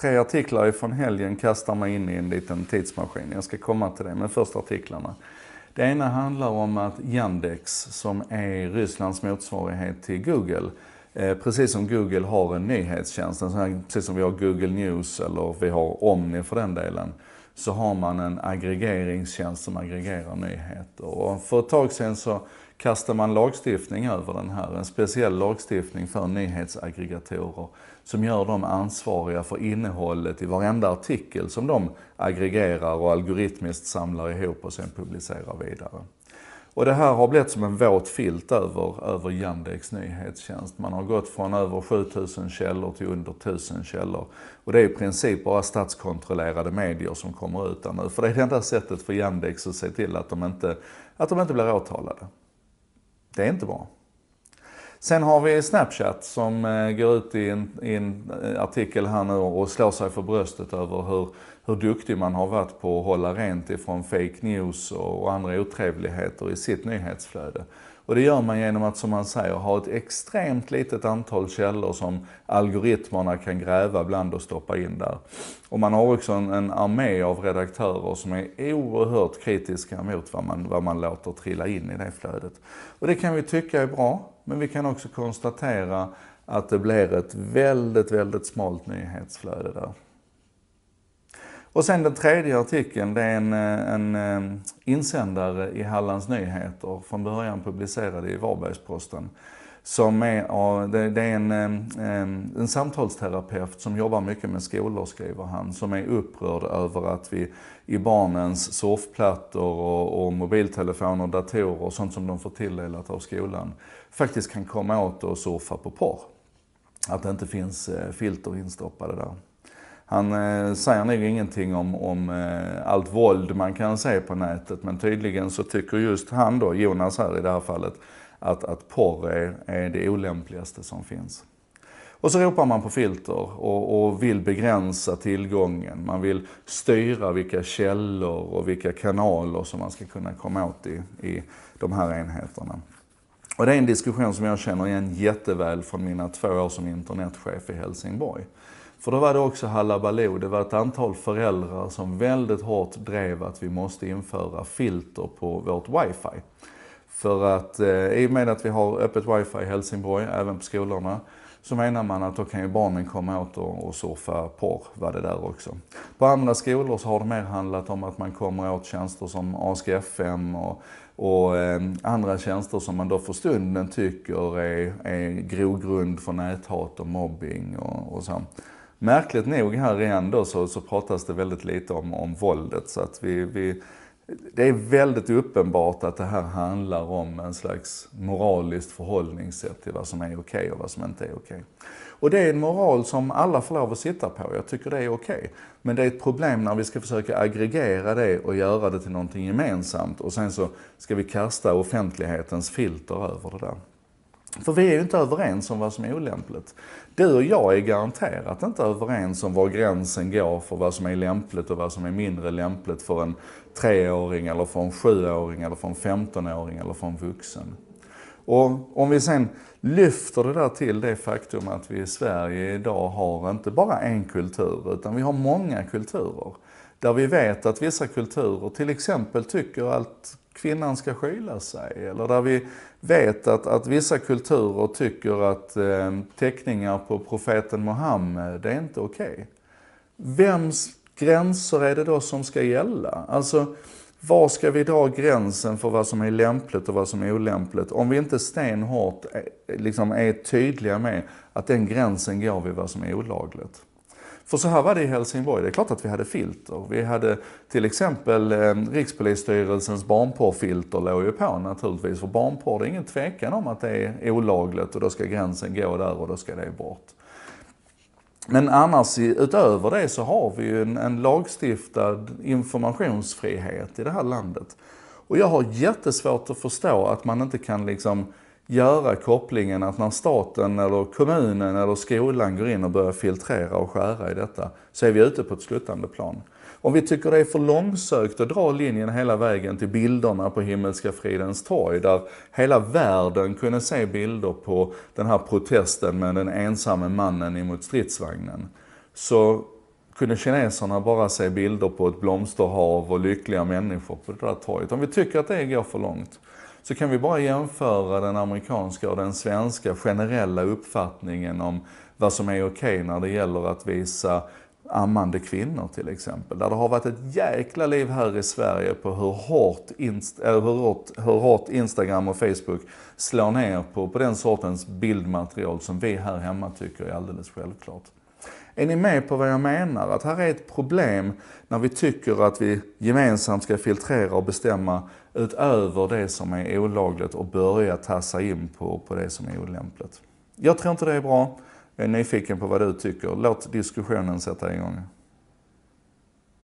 tre artiklar ifrån helgen kastar mig in i en liten tidsmaskin. Jag ska komma till det, men först artiklarna. Det ena handlar om att Yandex, som är Rysslands motsvarighet till Google, eh, precis som Google har en nyhetstjänst, precis som vi har Google News eller vi har Omni för den delen, så har man en aggregeringstjänst som aggregerar nyheter. Och för ett tag sedan så kastade man lagstiftning över den här. En speciell lagstiftning för nyhetsaggregatorer som gör dem ansvariga för innehållet i varenda artikel som de aggregerar och algoritmiskt samlar ihop och sen publicerar vidare. Och det här har blivit som en våt filt över, över Yandex nyhetstjänst. Man har gått från över 7000 källor till under 1000 källor. Och det är i princip bara statskontrollerade medier som kommer ut där nu. För det är det enda sättet för Yandex att se till att de inte, att de inte blir åtalade. Det är inte bra. Sen har vi Snapchat som eh, går ut i en, i en eh, artikel här nu och slår sig för bröstet över hur, hur duktig man har varit på att hålla rent ifrån fake news och andra otrevligheter i sitt nyhetsflöde. Och det gör man genom att, som man säger, ha ett extremt litet antal källor som algoritmerna kan gräva bland och stoppa in där. Och man har också en, en armé av redaktörer som är oerhört kritiska mot vad man, vad man låter trilla in i det flödet. Och det kan vi tycka är bra, men vi kan också konstatera att det blir ett väldigt, väldigt smalt nyhetsflöde där. Och sen den tredje artikeln, det är en, eh, en eh, insändare i Hallands Nyheter, från början publicerad i Varbergsposten. Som är, det är eh, en, en samtalsterapeut som jobbar mycket med skolor, skriver han, som är upprörd över att vi i barnens surfplattor och, och mobiltelefoner, datorer och sånt som de får tilldelat av skolan, faktiskt kan komma åt och surfa på porr. Att det inte finns filter instoppade där. Han eh, säger nog ingenting om, om eh, allt våld man kan se på nätet men tydligen så tycker just han då, Jonas här i det här fallet, att, att porr är, är det olämpligaste som finns. Och så ropar man på filter och, och, vill begränsa tillgången. Man vill styra vilka källor och vilka kanaler som man ska kunna komma åt i, i de här enheterna. Och det är en diskussion som jag känner igen jätteväl från mina två år som internetchef i Helsingborg. För då var det också hallabaloo, det var ett antal föräldrar som väldigt hårt drev att vi måste införa filter på vårt wifi. För att eh, i och med att vi har öppet wifi i Helsingborg, även på skolorna, så menar man att då kan ju barnen komma åt och, och surfa porr, var det där också. På andra skolor så har det mer handlat om att man kommer åt tjänster som ASK-FM och, och eh, andra tjänster som man då för stunden tycker är, är grogrund för näthat och mobbing och, och så märkligt nog här igen då så, så pratas det väldigt lite om, om våldet. Så att vi, vi, det är väldigt uppenbart att det här handlar om en slags moraliskt förhållningssätt till vad som är okej okay och vad som inte är okej. Okay. Och det är en moral som alla får lov att sitta på. Jag tycker det är okej. Okay. Men det är ett problem när vi ska försöka aggregera det och göra det till någonting gemensamt och sen så ska vi kasta offentlighetens filter över det där. För vi är ju inte överens om vad som är olämpligt. Du och jag är garanterat inte överens om var gränsen går för vad som är lämpligt och vad som är mindre lämpligt för en treåring eller för en sjuåring eller för en femtonåring eller för en vuxen. Och om vi sen lyfter det där till det faktum att vi i Sverige idag har inte bara en kultur, utan vi har många kulturer. Där vi vet att vissa kulturer till exempel tycker att kvinnan ska skyla sig. Eller där vi vet att, att vissa kulturer tycker att eh, teckningar på profeten Muhammed, det är inte okej. Okay. Vems gränser är det då som ska gälla? Alltså, var ska vi dra gränsen för vad som är lämpligt och vad som är olämpligt? Om vi inte stenhårt eh, liksom, är tydliga med att den gränsen går vid vad som är olagligt. För så här var det i Helsingborg. Det är klart att vi hade filter. Vi hade till exempel eh, Rikspolisstyrelsens barnporrfilter låg ju på naturligtvis. För barnporr, det är ingen tvekan om att det är olagligt och då ska gränsen gå där och då ska det bort. Men annars utöver det så har vi ju en, en lagstiftad informationsfrihet i det här landet. Och jag har jättesvårt att förstå att man inte kan liksom göra kopplingen att när staten eller kommunen eller skolan går in och börjar filtrera och skära i detta så är vi ute på ett sluttande plan. Om vi tycker det är för långsökt att dra linjen hela vägen till bilderna på Himmelska fridens torg där hela världen kunde se bilder på den här protesten med den ensamme mannen emot stridsvagnen. Så kunde kineserna bara se bilder på ett blomsterhav och lyckliga människor på det där torget. Om vi tycker att det går för långt så kan vi bara jämföra den amerikanska och den svenska generella uppfattningen om vad som är okej när det gäller att visa ammande kvinnor till exempel. Där det har varit ett jäkla liv här i Sverige på hur hårt, inst eh, hur hårt, hur hårt Instagram och Facebook slår ner på, på den sortens bildmaterial som vi här hemma tycker är alldeles självklart. Är ni med på vad jag menar? Att här är ett problem när vi tycker att vi gemensamt ska filtrera och bestämma utöver det som är olagligt och börja tassa in på, på det som är olämpligt. Jag tror inte det är bra. Jag är nyfiken på vad du tycker. Låt diskussionen sätta igång.